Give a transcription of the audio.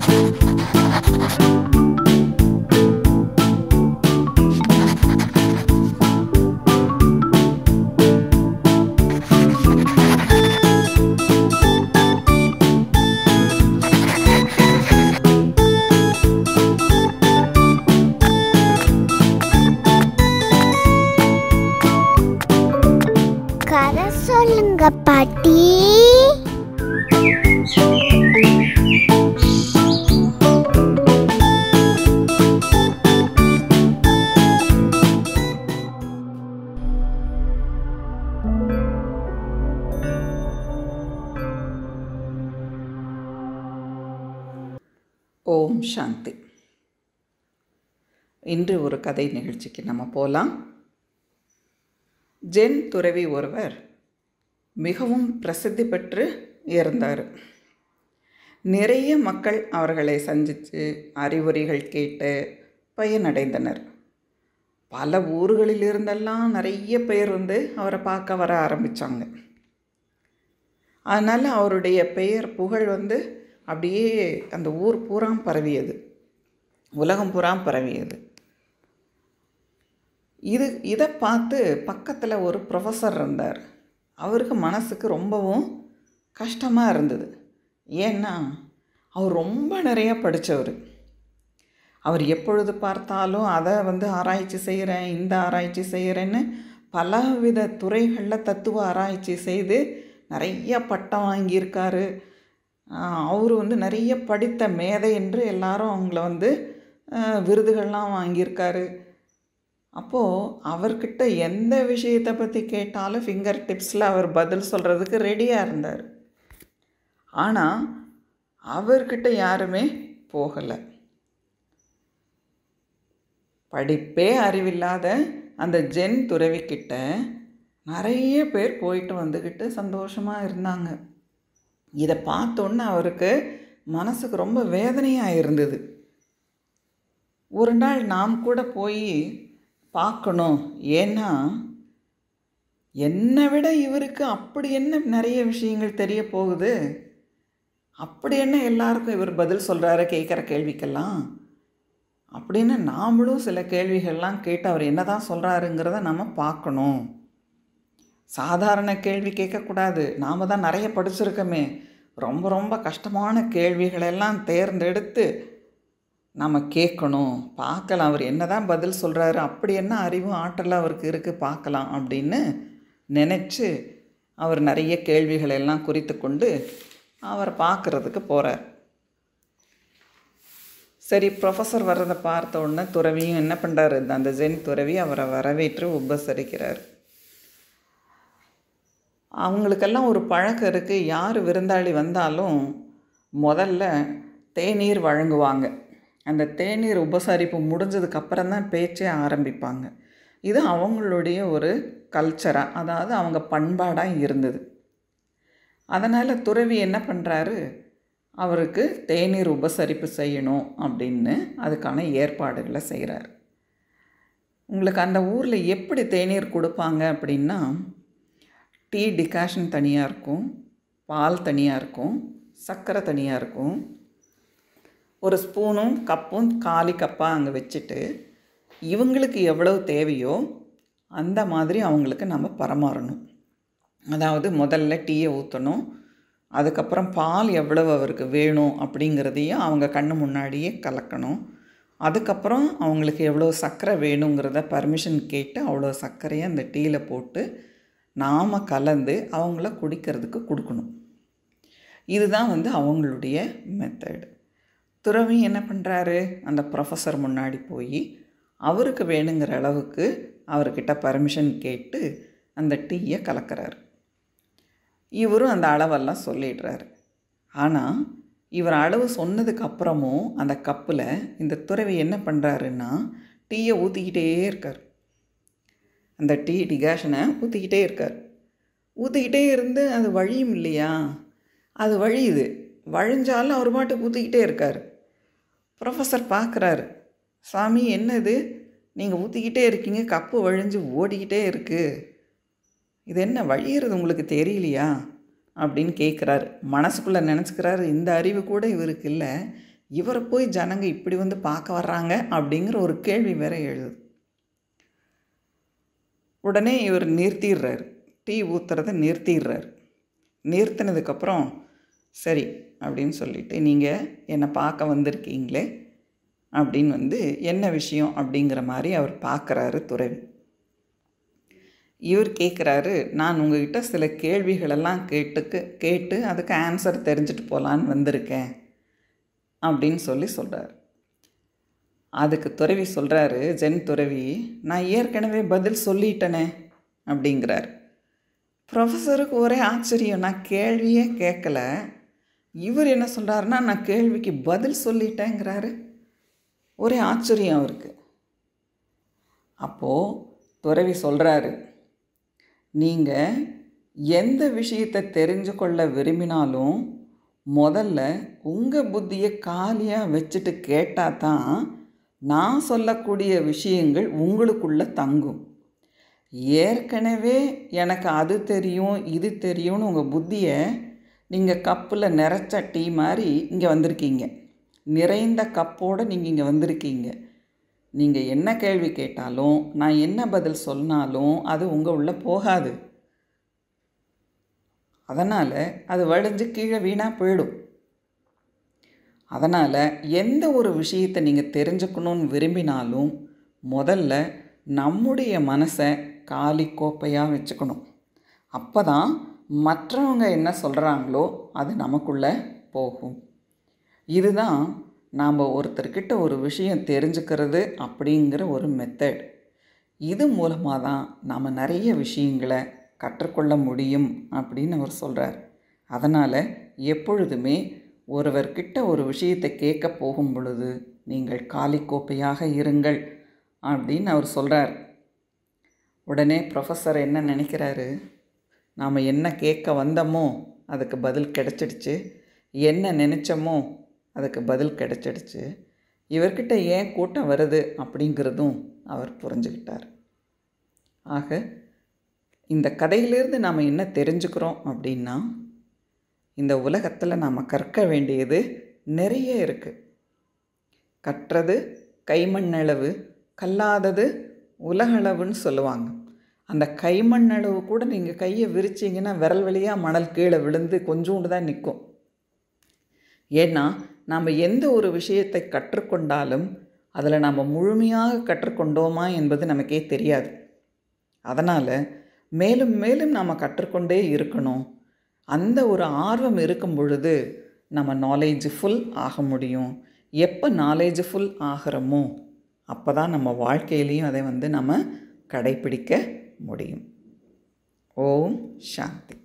Thank சாந்தி இன்று ஒரு கதை நிகழ்ச்சிக்கு நம்ம போகலாம் ஜென் துறவி ஒருவர் மிகவும் பிரசித்தி பெற்று இருந்தார் நிறைய மக்கள் அவர்களை சந்தித்து அறிவுரைகள் கேட்டு பயனடைந்தனர் பல ஊர்களில் இருந்தெல்லாம் நிறைய பேர் வந்து அவரை பார்க்க வர ஆரம்பித்தாங்க அதனால் அவருடைய பெயர் புகழ் வந்து அப்படியே அந்த ஊர் பூரா பரவியது உலகம் பூரா பரவியது இது இதை பார்த்து பக்கத்தில் ஒரு ப்ரொஃபஸர் இருந்தார் அவருக்கு மனசுக்கு ரொம்பவும் கஷ்டமாக இருந்தது ஏன்னா அவர் ரொம்ப நிறையா படித்தவர் அவர் எப்பொழுது பார்த்தாலும் அதை வந்து ஆராய்ச்சி செய்கிறேன் இந்த ஆராய்ச்சி செய்கிறேன்னு பலவித துறைகளில் தத்துவ ஆராய்ச்சி செய்து நிறைய பட்டம் வாங்கியிருக்காரு அவர் வந்து நிறைய படித்த மேதை என்று எல்லாரும் அவங்கள வந்து விருதுகள்லாம் வாங்கியிருக்காரு அப்போது அவர்கிட்ட எந்த விஷயத்தை பற்றி கேட்டாலும் ஃபிங்கர் டிப்ஸில் அவர் பதில் சொல்கிறதுக்கு ரெடியாக இருந்தார் ஆனால் அவர்கிட்ட யாருமே போகலை படிப்பே அறிவில்லாத அந்த ஜென் துறவிக்கிட்ட நிறைய பேர் போயிட்டு வந்துக்கிட்டு சந்தோஷமாக இருந்தாங்க இதை பார்த்தோன்னே அவருக்கு மனசுக்கு ரொம்ப வேதனையாக இருந்தது ஒரு நாள் நாம் கூட போய் பார்க்கணும் ஏன்னா என்னை விட இவருக்கு அப்படி என்ன நிறைய விஷயங்கள் தெரிய போகுது அப்படி என்ன எல்லாருக்கும் இவர் பதில் சொல்கிறாரு கேட்குற கேள்விக்கெல்லாம் அப்படின்னு நாமளும் சில கேள்விகள்லாம் கேட்டு அவர் என்ன தான் சொல்கிறாருங்கிறத நம்ம பார்க்கணும் சாதாரண கேள்வி கேட்கக்கூடாது நாம் தான் நிறைய படிச்சிருக்கோமே ரொம்ப ரொம்ப கஷ்டமான கேள்விகளெல்லாம் தேர்ந்தெடுத்து நம்ம கேட்கணும் பார்க்கலாம் அவர் என்ன தான் பதில் சொல்கிறாரு அப்படி என்ன அறிவும் ஆற்றலாக அவருக்கு இருக்குது பார்க்கலாம் அப்படின்னு நினச்சி அவர் நிறைய கேள்விகள் எல்லாம் குறித்து கொண்டு அவர் பார்க்குறதுக்கு போகிறார் சரி ப்ரொஃபஸர் வர்றதை பார்த்த உடனே துறவியும் என்ன பண்ணுறாரு அந்த ஜென் துறவி அவரை வரவேற்று உபசரிக்கிறார் அவங்களுக்கெல்லாம் ஒரு பழக்கம் இருக்குது யார் விருந்தாளி வந்தாலும் முதல்ல தேநீர் வழங்குவாங்க அந்த தேநீர் உபசரிப்பு முடிஞ்சதுக்கப்புறம் தான் பேச்சே ஆரம்பிப்பாங்க இது அவங்களுடைய ஒரு கல்ச்சராக அதாவது அவங்க பண்பாடாக இருந்தது அதனால் துறவி என்ன பண்ணுறாரு அவருக்கு தேநீர் உபசரிப்பு செய்யணும் அப்படின்னு அதுக்கான ஏற்பாடுகளை செய்கிறார் உங்களுக்கு அந்த ஊரில் எப்படி தேநீர் கொடுப்பாங்க அப்படின்னா டீ டிகாஷன் தனியாக இருக்கும் பால் தனியாக இருக்கும் சர்க்கரை தனியாக இருக்கும் ஒரு ஸ்பூனும் கப்பும் காலி கப்பாக அங்கே வச்சுட்டு இவங்களுக்கு எவ்வளவு தேவையோ அந்த மாதிரி அவங்களுக்கு நம்ம பரமாறணும் அதாவது முதல்ல டீயை ஊற்றணும் அதுக்கப்புறம் பால் எவ்வளவு அவருக்கு வேணும் அப்படிங்கிறதையும் அவங்க கண்ணு முன்னாடியே கலக்கணும் அதுக்கப்புறம் அவங்களுக்கு எவ்வளோ சர்க்கரை வேணுங்கிறத பர்மிஷன் கேட்டு அவ்வளோ சர்க்கரையை அந்த டீயில் போட்டு நாம் கலந்து அவங்கள குடிக்கிறதுக்கு கொடுக்கணும் இதுதான் வந்து அவங்களுடைய மெத்தடு துறவி என்ன பண்ணுறாரு அந்த ப்ரொஃபஸர் முன்னாடி போய் அவருக்கு வேணுங்கிற அளவுக்கு அவர்கிட்ட பர்மிஷன் கேட்டு அந்த டீயை கலக்கிறாரு இவரும் அந்த அளவெல்லாம் சொல்லிடுறாரு ஆனால் இவர் அளவு சொன்னதுக்கு அப்புறமும் அந்த கப்பில் இந்த துறவி என்ன பண்ணுறாருன்னா டீயை ஊற்றிக்கிட்டே இருக்கார் அந்த டீ டிகாஷனை ஊற்றிக்கிட்டே இருக்கார் ஊற்றிக்கிட்டே இருந்து அது வழியும் இல்லையா அது வழியுது வழிஞ்சாலும் அவர் பாட்டுக்கு ஊற்றிக்கிட்டே இருக்கார் ப்ரொஃபஸர் பார்க்குறாரு சாமி என்னது நீங்கள் ஊற்றிக்கிட்டே இருக்கீங்க கப்பு வழிஞ்சு ஓடிக்கிட்டே இருக்குது இது என்ன வழியிறது உங்களுக்கு தெரியலையா அப்படின்னு கேட்குறாரு மனசுக்குள்ளே நினச்சிக்கிறாரு இந்த அறிவு கூட இவருக்கு இல்லை இவரை போய் ஜனங்கள் இப்படி வந்து பார்க்க வர்றாங்க அப்படிங்கிற ஒரு கேள்வி வேற எழுது உடனே இவர் நிறுத்திடுறாரு டீ ஊற்றுறதை நிறுத்திடுறாரு நிறுத்தினதுக்கப்புறம் சரி அப்படின்னு சொல்லிவிட்டு நீங்கள் என்னை பார்க்க வந்திருக்கீங்களே அப்படின்னு வந்து என்ன விஷயம் அப்படிங்கிற மாதிரி அவர் பார்க்குறாரு துறவி இவர் கேட்குறாரு நான் உங்ககிட்ட சில கேள்விகளெல்லாம் கேட்டுக்கு கேட்டு அதுக்கு ஆன்சர் தெரிஞ்சுட்டு போகலான்னு வந்திருக்கேன் அப்படின்னு சொல்லி சொல்கிறார் அதுக்கு துறவி சொல்கிறாரு ஜென் துறவி நான் ஏற்கனவே பதில் சொல்லிட்டனே அப்படிங்கிறார் ப்ரொஃபஸருக்கு ஒரே ஆச்சரியம் நான் கேள்வியே கேட்கல இவர் என்ன சொல்கிறாருன்னா நான் கேள்விக்கு பதில் சொல்லிட்டேங்கிறாரு ஒரே ஆச்சரியம் அவருக்கு அப்போது துறவி சொல்கிறாரு நீங்கள் எந்த விஷயத்தை தெரிஞ்சு கொள்ள விரும்பினாலும் முதல்ல உங்கள் புத்தியை காலியாக வச்சுட்டு கேட்டால் தான் நான் சொல்லக்கூடிய விஷயங்கள் உங்களுக்குள்ளே தங்கும் ஏற்கனவே எனக்கு அது தெரியும் இது தெரியும்னு உங்கள் புத்தியை நீங்கள் கப்பில் நிறைச்ச டீ மாதிரி இங்கே வந்திருக்கீங்க நிறைந்த கப்போடு நீங்கள் இங்கே வந்திருக்கீங்க நீங்கள் என்ன கேள்வி கேட்டாலும் நான் என்ன பதில் சொன்னாலும் அது உங்கள் உள்ளே போகாது அதனால் அது வடிஞ்சு கீழே வீணாக போயிடும் அதனால் எந்த ஒரு விஷயத்தை நீங்கள் தெரிஞ்சுக்கணுன்னு விரும்பினாலும் முதல்ல நம்முடைய மனசை காலி கோப்பையாக வச்சுக்கணும் அப்போ தான் மற்றவங்க என்ன சொல்கிறாங்களோ அது நமக்குள்ளே போகும் இதுதான் நாம் ஒருத்தர்கிட்ட ஒரு விஷயம் தெரிஞ்சுக்கிறது அப்படிங்கிற ஒரு மெத்தட் இது மூலமாக தான் நாம் நிறைய விஷயங்களை கற்றுக்கொள்ள முடியும் அப்படின்னு அவர் சொல்கிறார் அதனால் எப்பொழுதுமே ஒருவர்கிட்ட ஒரு விஷயத்தை கேட்க போகும் பொழுது நீங்கள் காலிக்கோப்பையாக இருங்கள் அப்படின்னு அவர் சொல்கிறார் உடனே ப்ரொஃபஸர் என்ன நினைக்கிறாரு நாம் என்ன கேட்க வந்தோமோ அதுக்கு பதில் கிடச்சிடுச்சு என்ன நினச்சோமோ அதுக்கு பதில் கிடச்சிடுச்சு இவர்கிட்ட ஏன் கூட்டம் வருது அப்படிங்கிறதும் அவர் புரிஞ்சுக்கிட்டார் ஆக இந்த கதையிலிருந்து நாம் என்ன தெரிஞ்சுக்கிறோம் அப்படின்னா இந்த உலகத்தில் நாம் கற்க வேண்டியது நிறைய இருக்குது கற்றது கைமண்ணளவு கல்லாதது உலகளவுன்னு சொல்லுவாங்க அந்த கைமண்ணளவு கூட நீங்கள் கையை விரிச்சிங்கன்னா விரல் வழியாக மணல் கீழே விழுந்து கொஞ்சோண்டு தான் நிற்கும் ஏன்னா நாம் எந்த ஒரு விஷயத்தை கற்றுக்கொண்டாலும் அதில் நாம் முழுமையாக கற்றுக்கொண்டோமா என்பது நமக்கே தெரியாது அதனால் மேலும் மேலும் நாம் கற்றுக்கொண்டே இருக்கணும் அந்த ஒரு ஆர்வம் இருக்கும் பொழுது நம்ம நாலேஜ்ஃபுல் ஃபுல் ஆக முடியும் எப்போ நாலேஜ்ஃபுல் ஃபுல் ஆகிறோமோ அப்போ தான் நம்ம வாழ்க்கையிலையும் அதை வந்து நம்ம கடைபிடிக்க முடியும் ஓம் சாந்தி